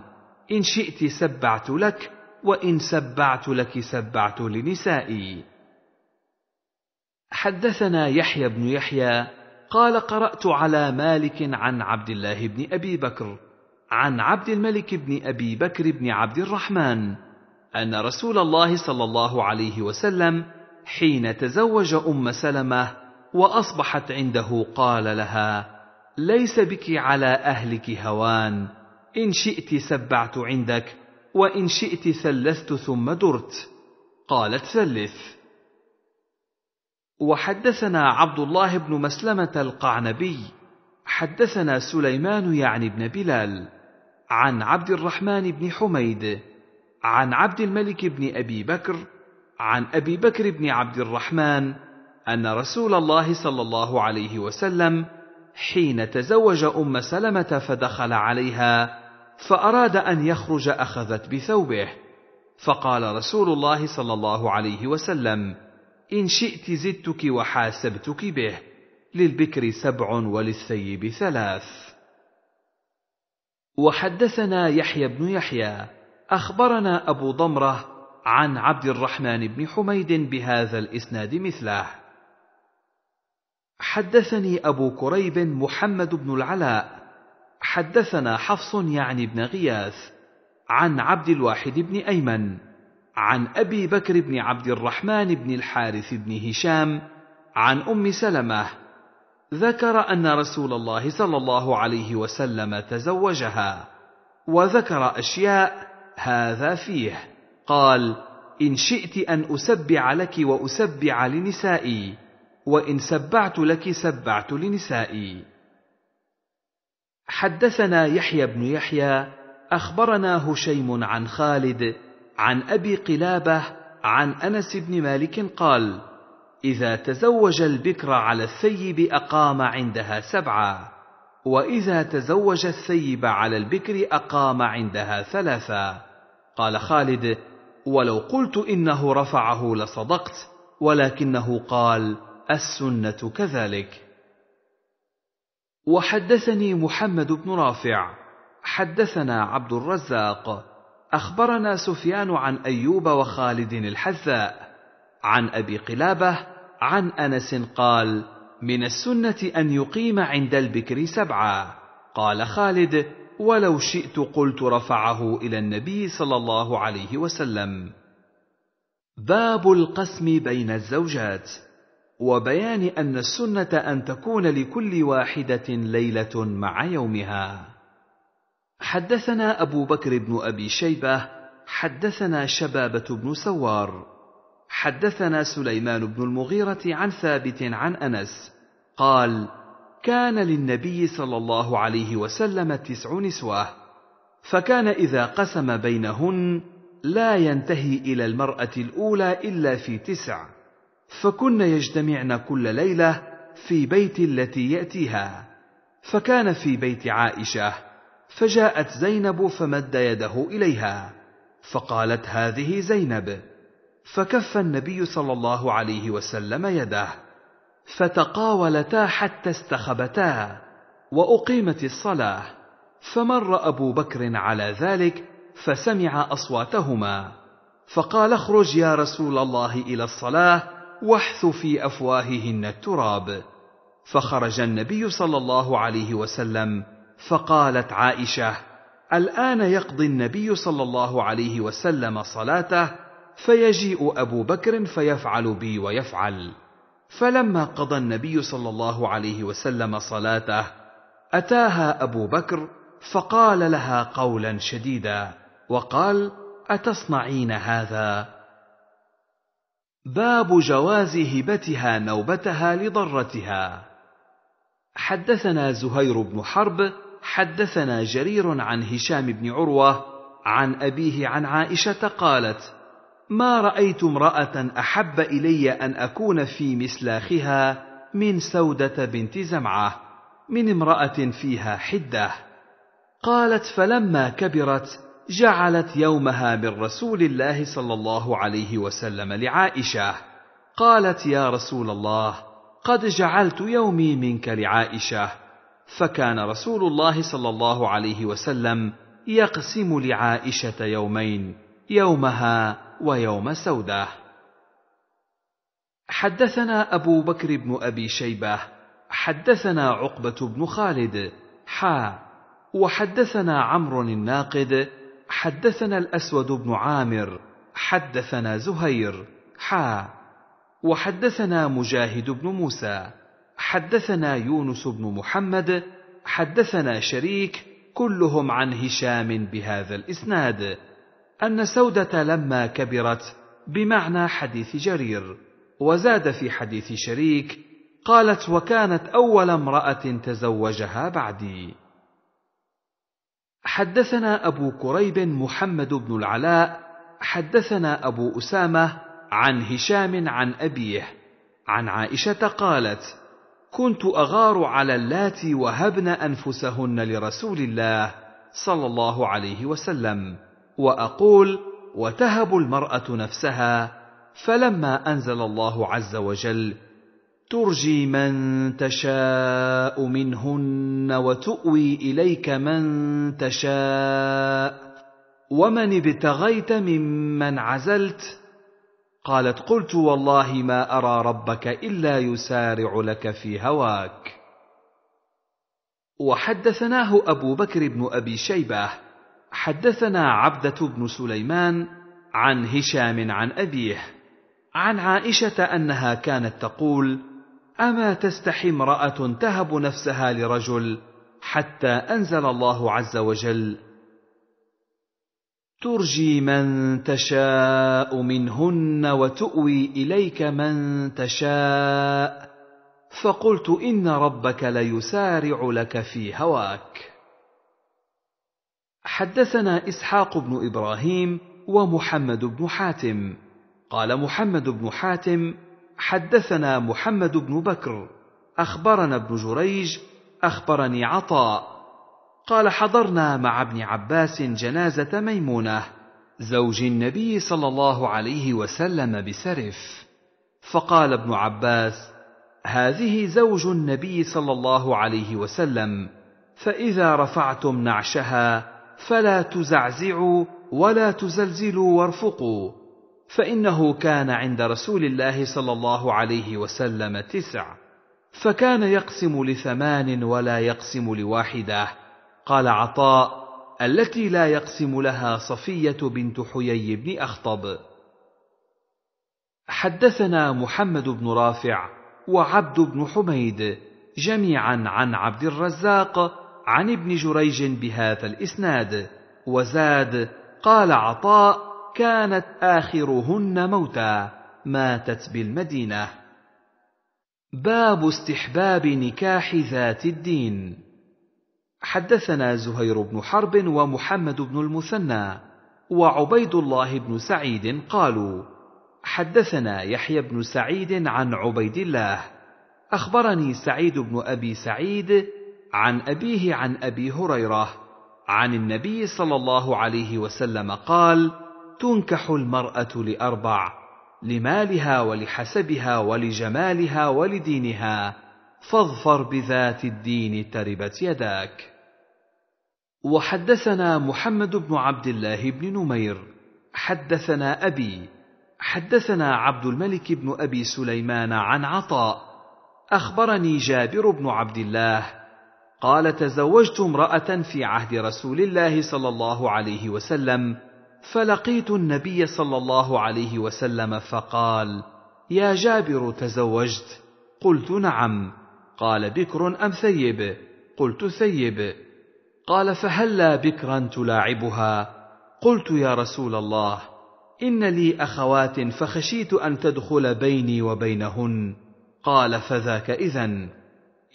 إن شئت سبعت لك وإن سبعت لك سبعت لنسائي حدثنا يحيى بن يحيى قال قرأت على مالك عن عبد الله بن أبي بكر عن عبد الملك بن أبي بكر بن عبد الرحمن أن رسول الله صلى الله عليه وسلم حين تزوج أم سلمة وأصبحت عنده قال لها ليس بك على أهلك هوان إن شئت سبعت عندك وإن شئت ثلثت ثم درت قالت ثلث وحدثنا عبد الله بن مسلمة القعنبي حدثنا سليمان يعني بن بلال عن عبد الرحمن بن حميد عن عبد الملك بن أبي بكر عن أبي بكر بن عبد الرحمن أن رسول الله صلى الله عليه وسلم حين تزوج أم سلمة فدخل عليها فأراد أن يخرج أخذت بثوبه، فقال رسول الله صلى الله عليه وسلم: إن شئت زدتك وحاسبتك به، للبكر سبع وللثيب ثلاث. وحدثنا يحيى بن يحيى، أخبرنا أبو ضمرة عن عبد الرحمن بن حميد بهذا الإسناد مثله. حدثني أبو كريب محمد بن العلاء حدثنا حفص يعني بن غياث عن عبد الواحد بن ايمن عن ابي بكر بن عبد الرحمن بن الحارث بن هشام عن ام سلمه ذكر ان رسول الله صلى الله عليه وسلم تزوجها وذكر اشياء هذا فيه قال ان شئت ان اسبع لك واسبع لنسائي وان سبعت لك سبعت لنسائي حدثنا يحيى بن يحيى اخبرنا هشيم عن خالد عن ابي قلابه عن انس بن مالك قال اذا تزوج البكر على الثيب اقام عندها سبعه واذا تزوج الثيب على البكر اقام عندها ثلاثه قال خالد ولو قلت انه رفعه لصدقت ولكنه قال السنه كذلك وحدثني محمد بن رافع حدثنا عبد الرزاق اخبرنا سفيان عن ايوب وخالد الحذاء عن ابي قلابه عن انس قال من السنه ان يقيم عند البكر سبعه قال خالد ولو شئت قلت رفعه الى النبي صلى الله عليه وسلم باب القسم بين الزوجات وبيان ان السنه ان تكون لكل واحده ليله مع يومها حدثنا ابو بكر بن ابي شيبه حدثنا شبابه بن سوار حدثنا سليمان بن المغيره عن ثابت عن انس قال كان للنبي صلى الله عليه وسلم تسع نسوه فكان اذا قسم بينهن لا ينتهي الى المراه الاولى الا في تسع فكن يجتمعن كل ليله في بيت التي ياتيها فكان في بيت عائشه فجاءت زينب فمد يده اليها فقالت هذه زينب فكف النبي صلى الله عليه وسلم يده فتقاولتا حتى استخبتا واقيمت الصلاه فمر ابو بكر على ذلك فسمع اصواتهما فقال اخرج يا رسول الله الى الصلاه واحث في افواههن التراب فخرج النبي صلى الله عليه وسلم فقالت عائشه الان يقضي النبي صلى الله عليه وسلم صلاته فيجيء ابو بكر فيفعل بي ويفعل فلما قضى النبي صلى الله عليه وسلم صلاته اتاها ابو بكر فقال لها قولا شديدا وقال اتصنعين هذا باب جواز هبتها نوبتها لضرتها حدثنا زهير بن حرب حدثنا جرير عن هشام بن عروه عن ابيه عن عائشه قالت ما رايت امراه احب الي ان اكون في مسلاخها من سوده بنت زمعه من امراه فيها حده قالت فلما كبرت جعلت يومها من رسول الله صلى الله عليه وسلم لعائشه قالت يا رسول الله قد جعلت يومي منك لعائشه فكان رسول الله صلى الله عليه وسلم يقسم لعائشه يومين يومها ويوم سوده حدثنا ابو بكر بن ابي شيبه حدثنا عقبه بن خالد حا وحدثنا عمرو الناقد حدثنا الأسود بن عامر حدثنا زهير حا وحدثنا مجاهد بن موسى حدثنا يونس بن محمد حدثنا شريك كلهم عن هشام بهذا الاسناد ان سوده لما كبرت بمعنى حديث جرير وزاد في حديث شريك قالت وكانت اول امراه تزوجها بعدي حدثنا أبو كريب محمد بن العلاء حدثنا أبو أسامة عن هشام عن أبيه عن عائشة قالت: كنت أغار على اللاتي وهبن أنفسهن لرسول الله صلى الله عليه وسلم، وأقول: وتهب المرأة نفسها، فلما أنزل الله عز وجل ترجي من تشاء منهن وتؤوي اليك من تشاء ومن ابتغيت ممن عزلت قالت قلت والله ما ارى ربك الا يسارع لك في هواك وحدثناه ابو بكر بن ابي شيبه حدثنا عبده بن سليمان عن هشام عن ابيه عن عائشه انها كانت تقول اما تستحي امراه تهب نفسها لرجل حتى انزل الله عز وجل ترجي من تشاء منهن وتؤوي اليك من تشاء فقلت ان ربك ليسارع لك في هواك حدثنا اسحاق بن ابراهيم ومحمد بن حاتم قال محمد بن حاتم حدثنا محمد بن بكر اخبرنا ابن جريج اخبرني عطاء قال حضرنا مع ابن عباس جنازه ميمونه زوج النبي صلى الله عليه وسلم بسرف فقال ابن عباس هذه زوج النبي صلى الله عليه وسلم فاذا رفعتم نعشها فلا تزعزعوا ولا تزلزلوا وارفقوا فانه كان عند رسول الله صلى الله عليه وسلم تسع فكان يقسم لثمان ولا يقسم لواحده قال عطاء التي لا يقسم لها صفيه بنت حيي بن اخطب حدثنا محمد بن رافع وعبد بن حميد جميعا عن عبد الرزاق عن ابن جريج بهذا الاسناد وزاد قال عطاء كانت اخرهن موتا ماتت بالمدينه باب استحباب نكاح ذات الدين حدثنا زهير بن حرب ومحمد بن المثنى وعبيد الله بن سعيد قالوا حدثنا يحيى بن سعيد عن عبيد الله اخبرني سعيد بن ابي سعيد عن ابيه عن ابي هريره عن النبي صلى الله عليه وسلم قال تنكح المراه لاربع لمالها ولحسبها ولجمالها ولدينها فاظفر بذات الدين تربت يداك وحدثنا محمد بن عبد الله بن نمير حدثنا ابي حدثنا عبد الملك بن ابي سليمان عن عطاء اخبرني جابر بن عبد الله قال تزوجت امراه في عهد رسول الله صلى الله عليه وسلم فلقيت النبي صلى الله عليه وسلم فقال يا جابر تزوجت قلت نعم قال بكر ام ثيب قلت ثيب قال فهلا بكرا تلاعبها قلت يا رسول الله ان لي اخوات فخشيت ان تدخل بيني وبينهن قال فذاك اذا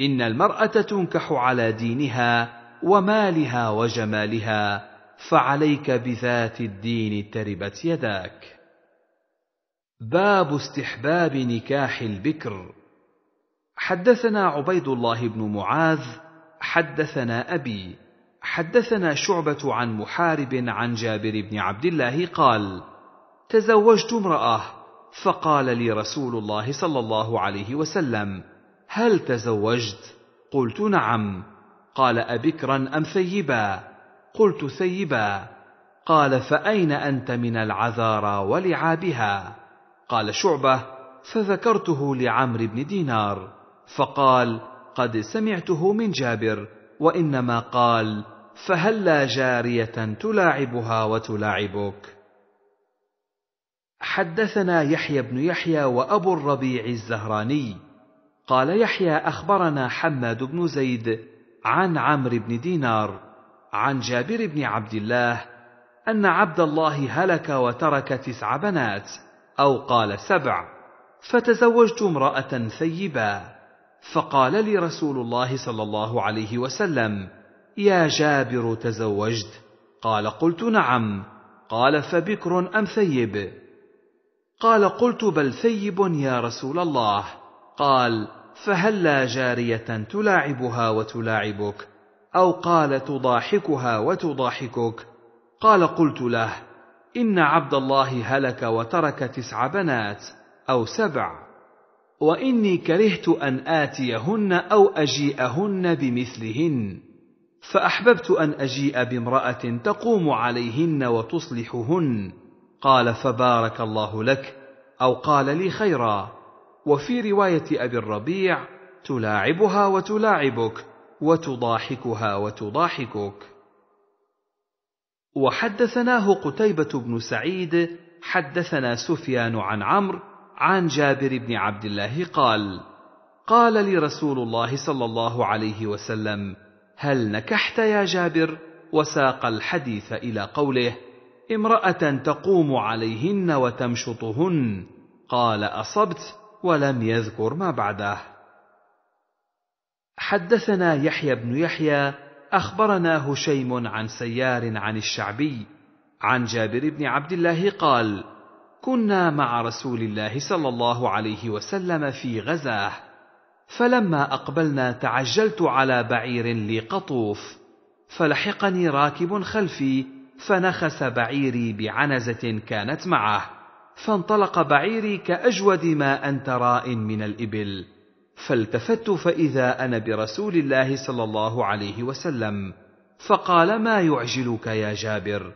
ان المراه تنكح على دينها ومالها وجمالها فعليك بذات الدين تربت يداك باب استحباب نكاح البكر حدثنا عبيد الله بن معاذ حدثنا ابي حدثنا شعبه عن محارب عن جابر بن عبد الله قال تزوجت امراه فقال لي رسول الله صلى الله عليه وسلم هل تزوجت قلت نعم قال ابكرا ام ثيبا قلت ثيبا قال فأين أنت من العذارى ولعابها قال شعبة فذكرته لعمرو بن دينار فقال قد سمعته من جابر وإنما قال فهلا جارية تلاعبها وتلاعبك حدثنا يحيى بن يحيى وأبو الربيع الزهراني قال يحيى أخبرنا حماد بن زيد عن عمرو بن دينار عن جابر بن عبد الله ان عبد الله هلك وترك تسع بنات او قال سبع فتزوجت امراه ثيبه فقال لي رسول الله صلى الله عليه وسلم يا جابر تزوجت قال قلت نعم قال فبكر ام ثيب قال قلت بل ثيب يا رسول الله قال فهلا جاريه تلاعبها وتلاعبك او قال تضاحكها وتضاحكك قال قلت له ان عبد الله هلك وترك تسع بنات او سبع واني كرهت ان اتيهن او اجيئهن بمثلهن فاحببت ان اجيء بامراه تقوم عليهن وتصلحهن قال فبارك الله لك او قال لي خيرا وفي روايه ابي الربيع تلاعبها وتلاعبك وتضاحكها وتضاحكك وحدثناه قتيبه بن سعيد حدثنا سفيان عن عمرو عن جابر بن عبد الله قال قال لي رسول الله صلى الله عليه وسلم هل نكحت يا جابر وساق الحديث الى قوله امراه تقوم عليهن وتمشطهن قال اصبت ولم يذكر ما بعده حدثنا يحيى بن يحيى اخبرنا هشيم عن سيار عن الشعبي عن جابر بن عبد الله قال كنا مع رسول الله صلى الله عليه وسلم في غزاه فلما اقبلنا تعجلت على بعير لي قطوف فلحقني راكب خلفي فنخس بعيري بعنزه كانت معه فانطلق بعيري كاجود ما انت راء من الابل فالتفت فاذا انا برسول الله صلى الله عليه وسلم فقال ما يعجلك يا جابر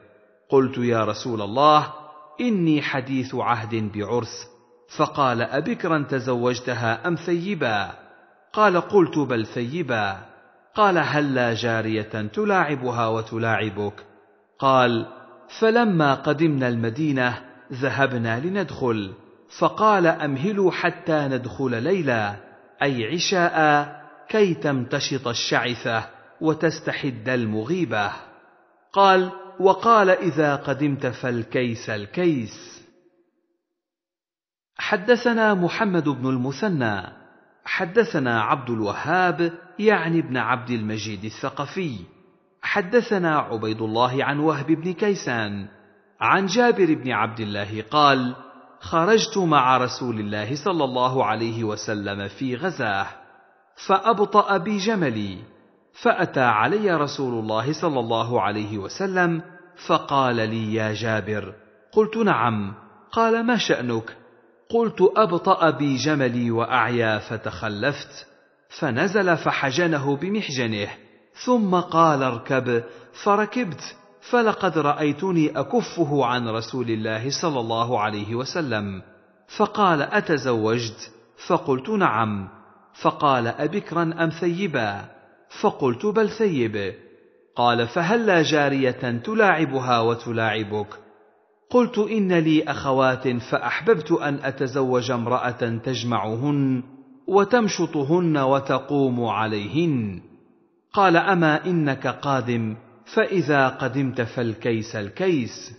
قلت يا رسول الله اني حديث عهد بعرس فقال ابكرا تزوجتها ام ثيبا قال قلت بل ثيبا قال هل لا جاريه تلاعبها وتلاعبك قال فلما قدمنا المدينه ذهبنا لندخل فقال امهلوا حتى ندخل ليلى أي عشاء كي تمتشط الشعثة وتستحد المغيبة قال وقال إذا قدمت فالكيس الكيس حدثنا محمد بن المثنى حدثنا عبد الوهاب يعني ابن عبد المجيد الثقفي حدثنا عبيد الله عن وهب بن كيسان عن جابر بن عبد الله قال خرجت مع رسول الله صلى الله عليه وسلم في غزاه فابطا بي جملي فاتى علي رسول الله صلى الله عليه وسلم فقال لي يا جابر قلت نعم قال ما شانك قلت ابطا بي جملي واعيا فتخلفت فنزل فحجنه بمحجنه ثم قال اركب فركبت فلقد رايتني اكفه عن رسول الله صلى الله عليه وسلم فقال اتزوجت فقلت نعم فقال ابكرا ام ثيبا فقلت بل ثيب قال فهلا جاريه تلاعبها وتلاعبك قلت ان لي اخوات فاحببت ان اتزوج امراه تجمعهن وتمشطهن وتقوم عليهن قال اما انك قادم فإذا قدمت فالكيس الكيس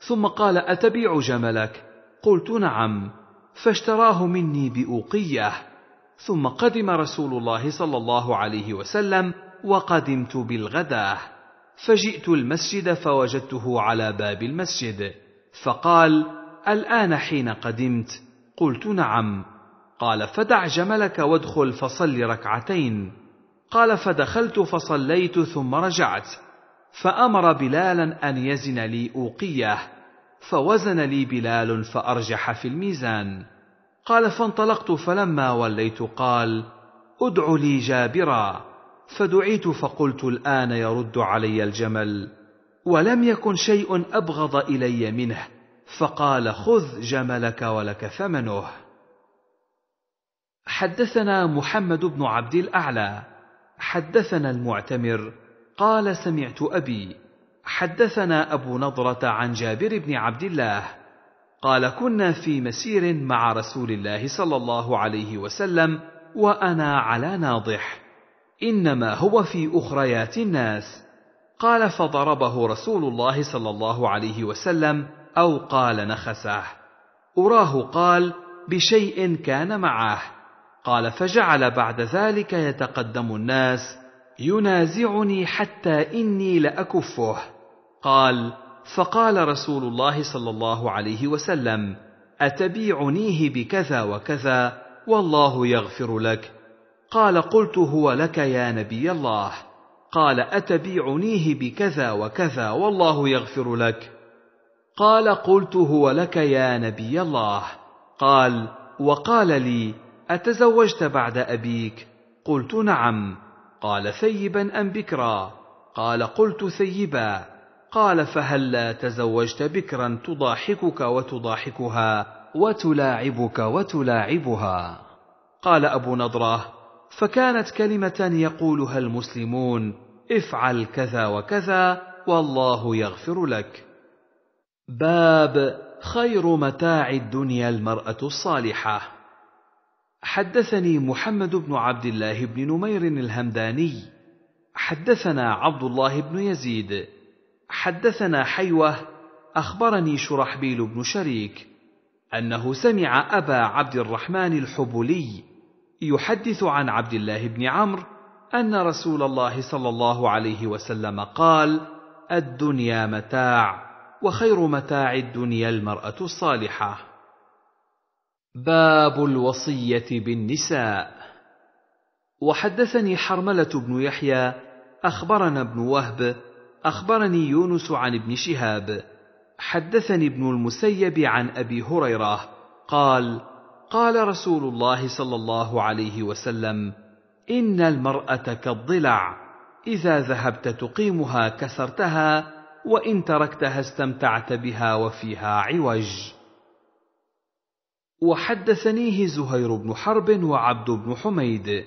ثم قال أتبيع جملك قلت نعم فاشتراه مني بأوقية ثم قدم رسول الله صلى الله عليه وسلم وقدمت بالغداه فجئت المسجد فوجدته على باب المسجد فقال الان حين قدمت قلت نعم قال فدع جملك وادخل فصل ركعتين قال فدخلت فصليت ثم رجعت فامر بلالا ان يزن لي اوقيه فوزن لي بلال فارجح في الميزان قال فانطلقت فلما وليت قال ادع لي جابرا فدعيت فقلت الان يرد علي الجمل ولم يكن شيء ابغض الي منه فقال خذ جملك ولك ثمنه حدثنا محمد بن عبد الاعلى حدثنا المعتمر قال سمعت ابي حدثنا ابو نضره عن جابر بن عبد الله قال كنا في مسير مع رسول الله صلى الله عليه وسلم وانا على ناضح انما هو في اخريات الناس قال فضربه رسول الله صلى الله عليه وسلم او قال نخسه اراه قال بشيء كان معه قال فجعل بعد ذلك يتقدم الناس ينازعني حتى اني لاكفه قال فقال رسول الله صلى الله عليه وسلم اتبيعنيه بكذا وكذا والله يغفر لك قال قلت هو لك يا نبي الله قال اتبيعنيه بكذا وكذا والله يغفر لك قال قلت هو لك يا نبي الله قال وقال لي اتزوجت بعد ابيك قلت نعم قال ثيبا ام بكرا قال قلت ثيبا قال فهلا تزوجت بكرا تضاحكك وتضاحكها وتلاعبك وتلاعبها قال ابو نضره فكانت كلمه يقولها المسلمون افعل كذا وكذا والله يغفر لك باب خير متاع الدنيا المراه الصالحه حدثني محمد بن عبد الله بن نمير الهمداني حدثنا عبد الله بن يزيد حدثنا حيوه اخبرني شرحبيل بن شريك انه سمع ابا عبد الرحمن الحبولي يحدث عن عبد الله بن عمرو ان رسول الله صلى الله عليه وسلم قال الدنيا متاع وخير متاع الدنيا المراه الصالحه باب الوصيه بالنساء وحدثني حرمله بن يحيى اخبرنا ابن وهب اخبرني يونس عن ابن شهاب حدثني ابن المسيب عن ابي هريره قال قال رسول الله صلى الله عليه وسلم ان المراه كالضلع اذا ذهبت تقيمها كسرتها وان تركتها استمتعت بها وفيها عوج وحدثنيه زهير بن حرب وعبد بن حميد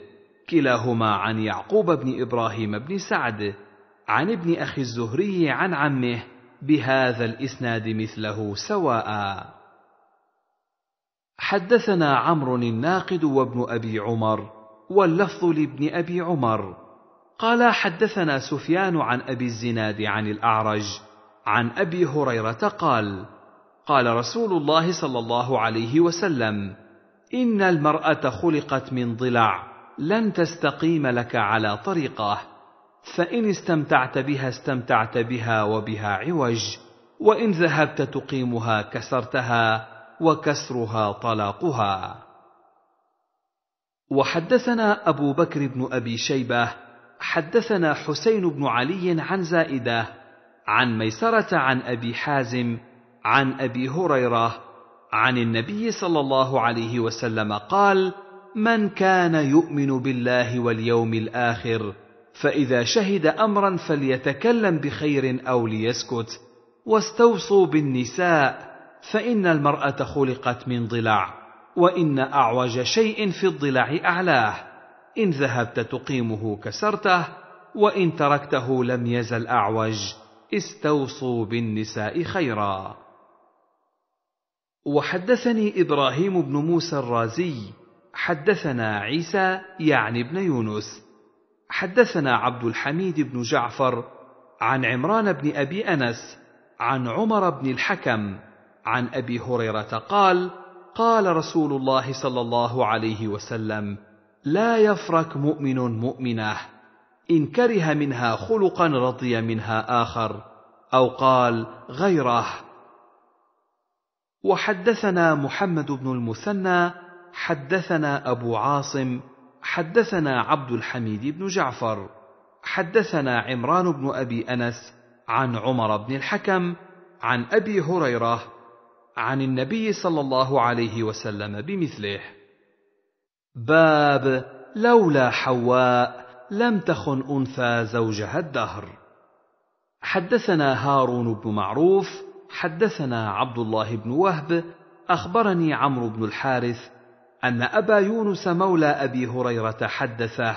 كلاهما عن يعقوب بن ابراهيم بن سعد عن ابن اخي الزهري عن عمه بهذا الاسناد مثله سواء حدثنا عمرو الناقد وابن ابي عمر واللفظ لابن ابي عمر قال حدثنا سفيان عن ابي الزناد عن الاعرج عن ابي هريره قال قال رسول الله صلى الله عليه وسلم ان المراه خلقت من ضلع لن تستقيم لك على طريقه فان استمتعت بها استمتعت بها وبها عوج وان ذهبت تقيمها كسرتها وكسرها طلاقها وحدثنا ابو بكر بن ابي شيبه حدثنا حسين بن علي عن زائده عن ميسره عن ابي حازم عن ابي هريره عن النبي صلى الله عليه وسلم قال من كان يؤمن بالله واليوم الاخر فاذا شهد امرا فليتكلم بخير او ليسكت واستوصوا بالنساء فان المراه خلقت من ضلع وان اعوج شيء في الضلع اعلاه ان ذهبت تقيمه كسرته وان تركته لم يزل اعوج استوصوا بالنساء خيرا وحدثني ابراهيم بن موسى الرازي حدثنا عيسى يعني بن يونس حدثنا عبد الحميد بن جعفر عن عمران بن ابي انس عن عمر بن الحكم عن ابي هريره قال قال رسول الله صلى الله عليه وسلم لا يفرك مؤمن مؤمنه ان كره منها خلقا رضي منها اخر او قال غيره وحدثنا محمد بن المثنى حدثنا ابو عاصم حدثنا عبد الحميد بن جعفر حدثنا عمران بن ابي انس عن عمر بن الحكم عن ابي هريره عن النبي صلى الله عليه وسلم بمثله باب لولا حواء لم تخن انثى زوجها الدهر حدثنا هارون بن معروف حدثنا عبد الله بن وهب اخبرني عمرو بن الحارث ان ابا يونس مولى ابي هريره حدثه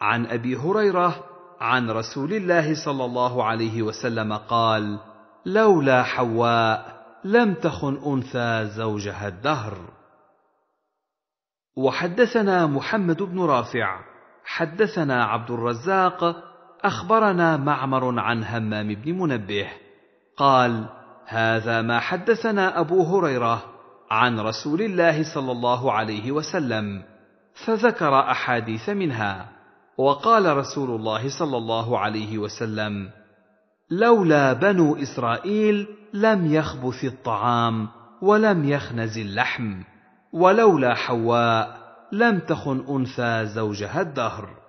عن ابي هريره عن رسول الله صلى الله عليه وسلم قال لولا حواء لم تخن انثى زوجها الدهر وحدثنا محمد بن رافع حدثنا عبد الرزاق اخبرنا معمر عن همام بن منبه قال هذا ما حدثنا ابو هريره عن رسول الله صلى الله عليه وسلم فذكر احاديث منها وقال رسول الله صلى الله عليه وسلم لولا بنو اسرائيل لم يخبث الطعام ولم يخنز اللحم ولولا حواء لم تخن انثى زوجها الدهر